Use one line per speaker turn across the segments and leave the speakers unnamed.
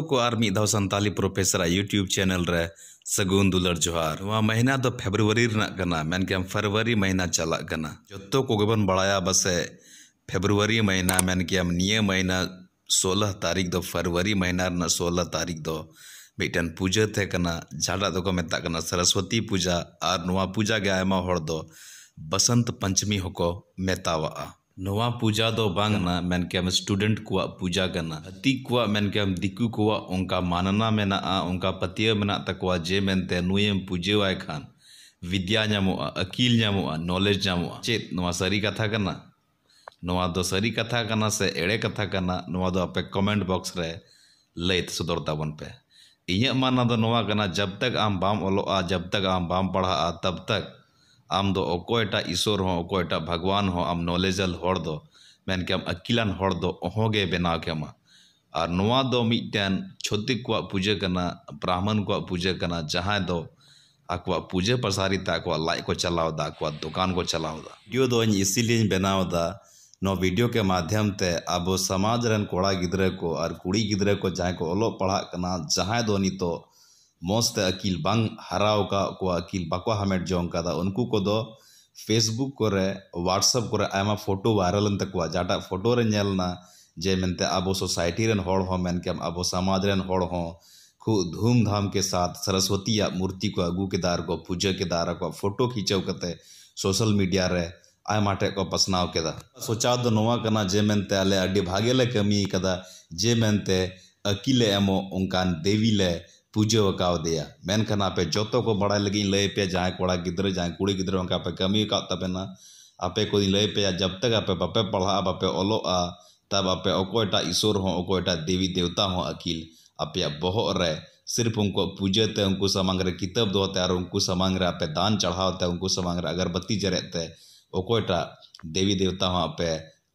जो दौ सानी प्रोफेसर यूट्यूब चैनल रे सगुन दुलर जोहार वहा महीना तो फेब्रुवरी मनके फरवरी महीना चलना जो कोबन बड़ा बसे फेब्रुवरी महीना मनके महीना सोलह तारीख दो फरवरी महीना सोलह तारीख दो मिटन पूजा थे झाड़ा तो को मतदा सरस्वती पूजा और पूजा के बसंत पंचमी होको मतवा नवा पूजा दो बांगना मैन के हम स्टूडेंट को पूजा करना अति को मैन के हम दिक्कु को उनका मानना में ना उनका पतियो में ना तक वा जे मैन ते नुए पूजे वाय खान विद्या जमो आ अकील जमो नॉलेज जमो आ नवा सरी कथा करना नवा दो सरी कथा करना से एड़े कथा करना नवा दो आपे कमेंट बॉक्स रहे लेत सुदर तावन पे इन्हें मानना तो नवा करना जब तक आम बाम ओलो आ जब तक आम बाम पढ़ा आ तब तक आम ईश्वर हों भगवान हों आम नॉलेजल हड़ मनके अकीलान हे बना के और मिट्टन छतिक को पूजा करना ब्राह्मण को पूजा करना जहाँ दो पूजा प्रसारी लाइ को चलाव दुकान को चलाव भिडियो दो इसीलिए बनाव नो वीडियो के माध्यम से अब समाज रन कोड़ा गिद्रे को और कुड़ी गिद्रे को जहाँ को ओलो पढ़ा करना जहाँ दो नितो मस्त अकिल बांग हराव का को अकिल बाको हमेट जो का दा उनको को दो फेसबुक को रे व्हाट्सएप को रे आमा फोटो वायरल अंत को जाटा फोटो रे नेल जे मेंते अबो सोसाइटी रे होड़ हो मेन के अबो समाज रे होड़ हो खु धूमधाम के साथ सरस्वती या मूर्ति को अगु के दार को पूजा के दार को फोटो खींचो कते सोशल मीडिया रे आय माटे को पसनाव के दा सोचा दो नोवा करना जे मेंते अले अडी भागेले कमी कदा जे मेंते अकिले एमो उनकान देवी पूजे वकाव देखना जो को बड़ा लगे लैपे जहाँ कड़ा गिद्रे जहाँ कुड़ी गिद्रे आप कमी तपे आपे को लैपे जब तक आपे बापे पढ़ा बापे ओलोग तब आपे अकोट ईश्वर अकोट देवी देवता अकिल आपे बहुत सिर्फ उनको पूजेते उनको सामांग कितब दोते और उनको सामांग आपे दान चढ़ावते उनको सामांग अगरबत्ती जरेते अकोट देवी देवता आपे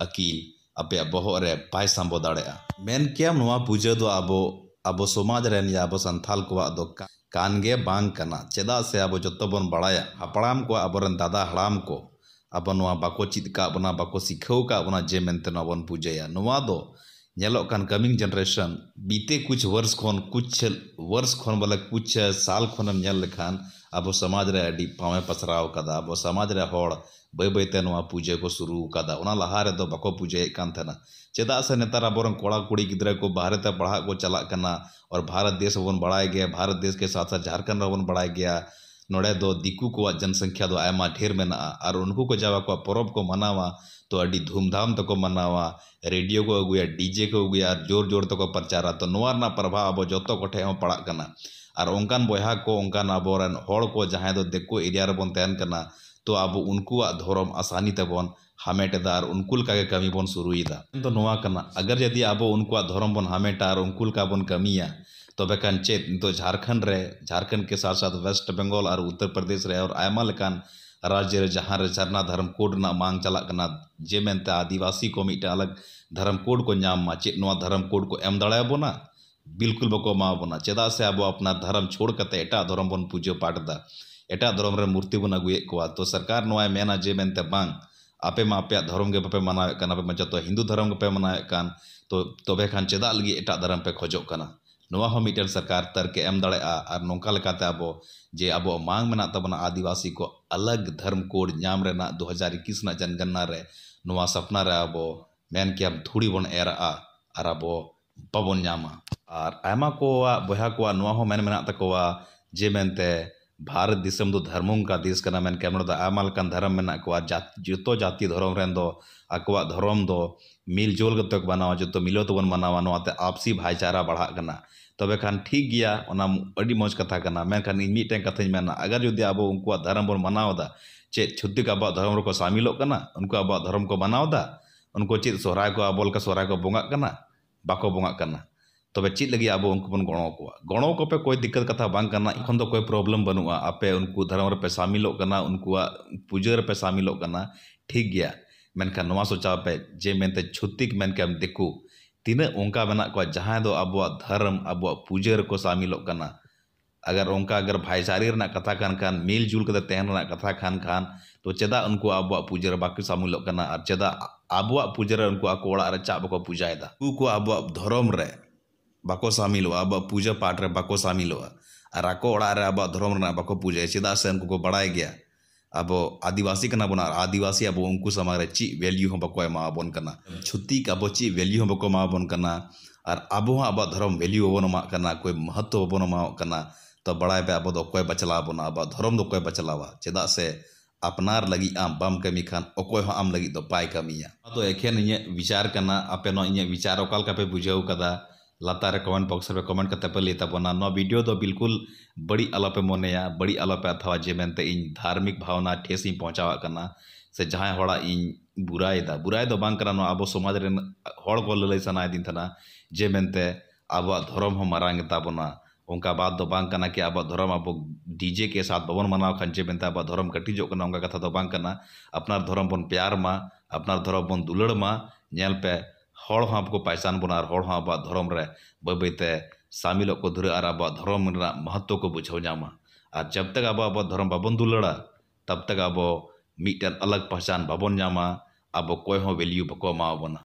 अकिल आपे बहुत पाय साम्बो दाड़ा मन क्या पूजा तो अब अब समाज अब संथाल को कानगे बांग चेदा से अब जो बन बड़ा हपड़ाम को अब दादा हड़ाम को अब बाको चितना बाको सीखना जे मनते पूजा नलोकन कमिंग जेनरेशन बीते कुछ वर्ष खन कुछ वर्ष खन बोले कुछ साल खनम खान अब समाज पावे पसराव ಪಸರಾವ್ अब समाज बै बैते पूजे को शुरू ಪೂಜೆ ಕೋ ಶುರು ಕದ ಒನ ಲಹಾರೆ ದೋ ಬಕೋ ಪೂಜೆ ಕಾನ್ ತನ ಚೆದಾ ಸ ನೆತಾರ ಆಬೋರನ್ ಕೋಳಾ पढ़ा को चला करना और भारत देश बन बढ़ाया गया भारत देश के साथ साथ झारखंड बन बढ़ाया गया नोड़े दो दिकू को जनसंख्या दो आयमा ढेर में ना और उनको को जावा को पर्व को मनावा तो अड़ी धूमधाम तक तो मनावा रेडियो को अगुया डीजे को अगुया जोर जोर तक तो प्रचारा तो नोआर ना प्रभाव अब जो तो पड़ा करना और अंकान बहा को अंकान अब को जहां दिको एरिया बोन तो अब उनम आसानी तबन हामेटेदा और उनके कमी बन शुरूदा तो अगर जदि अब उनम बन हामेटा और उनका बन कमिया तब खान चेत नित झारखंड रे झारखंड के साथ साथ वेस्ट बेंगल और उत्तर प्रदेश रे और लेकान राज्य जहां सरना धर्म कोड मांग चलना जे मनते आदिवासी को मिट्टे अलग धर्म कोड को नाम चेत धर्म कोड को एम दड़ाबोना ᱵᱤᱞᱠᱩᱞ ᱵᱟᱠᱚ ᱮᱢᱟᱣᱟᱵᱚᱱᱟ ᱪᱮᱫᱟᱜ ᱥᱮ ᱟᱵᱚ ᱟᱯᱱᱟᱨ ᱫᱷᱚᱨᱚᱢ ᱪᱷᱳᱲ ᱠᱟᱛᱮ ᱮᱴᱟᱜ ᱫᱷᱚᱨᱚᱢ ᱵᱚᱱ ᱯᱩᱡᱟᱹ ᱯᱟᱴᱫᱟ एटा धर्म रे मूर्ति बन अगुए को तो सरकार नवा मेना जे मेनते बांग आपे मा आपे धर्म गे पे मनावे कान आपे मचा हिंदू धर्म पे मनावे कान तो तबे तो खान चेदा लगी एटा धर्म पे खोजो काना नवा हम मिटन सरकार तरक एम दड़े आ और नोका लगाते आबो जे आबो मांग मेना तबना आदिवासी को अलग धर्म कोड नाम रे ना 2021 ना जनगणना रे नवा सपना रे आबो मेन के हम थोड़ी बन एरा आ और आबो पवन नामा ᱟᱨ ᱟᱭᱢᱟ ᱠᱚᱣᱟᱜ ᱵᱚᱭᱦᱟ ᱠᱚᱣᱟᱜ ᱱᱚᱣᱟ ᱦᱚᱸ ᱢᱮᱱ ᱢᱮᱱᱟᱜ ᱛᱟᱠᱚᱣᱟ ᱡᱮ ᱢᱮᱱᱛᱮ ᱵᱷᱟᱨᱚᱛ ᱫᱤᱥᱚᱢ ᱫᱚ ᱫᱷᱚᱨᱢᱚᱢ ᱠᱟ ᱫᱮᱥ ᱠᱟᱱᱟ ᱢᱮᱱᱠᱷᱟᱱ ᱱᱚᱰᱮ ᱫᱚ ᱟᱭᱢᱟ ᱞᱮᱠᱟᱱ ᱫᱷᱚᱨᱚᱢ ᱢᱮᱱᱟᱜ ᱠᱚᱣᱟ ᱡᱚᱛᱚ ᱡᱟᱹᱛᱤ ᱫᱷᱚᱨᱚᱢ ᱨᱮᱱ ᱫᱚ ᱟᱠᱚᱣᱟᱜ ᱫᱷᱚᱨᱚᱢ ᱫᱚ ᱢᱤᱞ ᱡᱳᱞ ᱠᱟᱛᱮ ᱠᱚ ᱢᱟᱱᱟᱣᱟ ᱡᱚᱛᱚ ᱢᱤᱞᱟᱹᱣ ᱛᱮᱵᱚᱱ ᱢᱟᱱᱟᱣᱟ ᱱᱚᱣᱟᱛᱮ ᱟᱯᱥᱤ ᱵᱷᱟᱭᱪᱟᱨᱟ ᱵᱟᱲᱦᱟᱜ ᱠᱟᱱᱟ ᱛᱚᱵᱮ ᱠᱷᱟᱱ ᱴᱷᱤᱠ ᱜᱮᱭᱟ ᱚᱱᱟ ᱟᱹᱰᱤ ᱢᱚᱡᱽ ᱠᱟᱛᱷᱟ ᱠᱟᱱᱟ ᱢᱮᱱᱠᱷᱟᱱ ᱤᱧ ᱢᱤᱫᱴᱮᱱ ᱠᱟᱛᱷᱟᱧ ᱢᱮᱱᱟ ᱟᱜᱟᱨ ᱡᱩᱫᱤ ᱟᱵᱚ ᱩᱱᱠᱩᱣᱟᱜ ᱫᱷᱚᱨᱚᱢ ᱵᱚᱱ ᱢᱟᱱᱟᱣᱫᱟ ᱪᱮᱫ ᱪᱷᱩᱛᱤᱠ ᱟᱵᱚᱣᱟᱜ ᱫᱷᱚᱨᱚᱢ ᱨᱮᱠᱚ ᱥᱟᱢᱤᱞᱚᱜ ᱠᱟᱱᱟ ᱩᱱᱠᱩ ᱟᱵᱚᱣᱟᱜ ᱫᱷᱚᱨᱚᱢ ᱠᱚ ᱢᱟᱱᱟᱣᱫᱟ उनको चेत सोहराय को आबोल का सोहराय को बोंगा करना बाको बोंगा करना तब तो चित लगे अब उन गणो को गणो को पे कोई दिक्कत कथा बांग करना इखन तो कोई प्रॉब्लम बनुआ आपे उनको धर्म रे पे शामिल उनको पूजा पे शामिल ठीक गया मनका नवा सोचा पे जे मेंते छुतिक मनके हम देखो तिने उनका बना जहां अब धर्म अब पूजा को शामिल होना अगर उनका अगर भाईचारी कथा खान खान मिलजुल के तो कथा खान खान तो चेदा उनको अब पूजा बाक बाकी शामिल होना चेदा अब पूजा रे उनको अकोड़ा रे धर्म बाको शामिल हुआ अब पूजा पाठ रे बाको शामिल हुआ राको ओड़ा रे अब धर्म रहा बको पूजा चेदा से उनको बढ़ाया गया अब आदिवासी कना बना आदिवासी अब उनको समाज समारे ची वैल्यू हम बको मा बन करना छुट्टी का अब वैल्यू हम बाको मा बन करना और अब हाँ अब धर्म वैल्यू बन मा करना कोई महत्व बन मा करना तो बड़ा पे अब कोई बचला बना अब धर्म दो कोई बचलावा चेदा से अपनार लगी आम बम कमी खान ओकोय हो आम लगी दो पाय कमिया तो एखेन विचार करना अपे नो विचार अकाल का पे बुझे कदा लाता है कमेंट बॉक्स में कमेंट करते पे लेता बना ना वीडियो तो बिल्कुल बड़ी अलपे मोनेया बड़ी अलपे अथवा जे मनते तो इन धार्मिक भावना ठेस ही पहुंचावा करना से जहाँ हड़ा इन बुराई दा बुराई दो तो बांग करना अब समाज रे हड़ को लले सनाय दिन थना जे मनते तो अब धर्म हम मारांग ताबना उनका बात दो बांग करना कि अब धर्म अब डीजे के साथ भवन मनाओ खान जे मनते अब धर्म कटिजो करना उनका कथा दो बांग करना अपना धर्म बन प्यार मा अपना धर्म बन दुलड़ मा पे को पहचान बोना और अब आप धरम बैबईते सामिल को धुरे और अब धरम महत्व को बुझे नामा और जब तक अब अब धरम बाबन दुलड़ा तब तक अब मीटन अलग पहचान बाबन नामा अब कोई हो वैल्यू बको अमा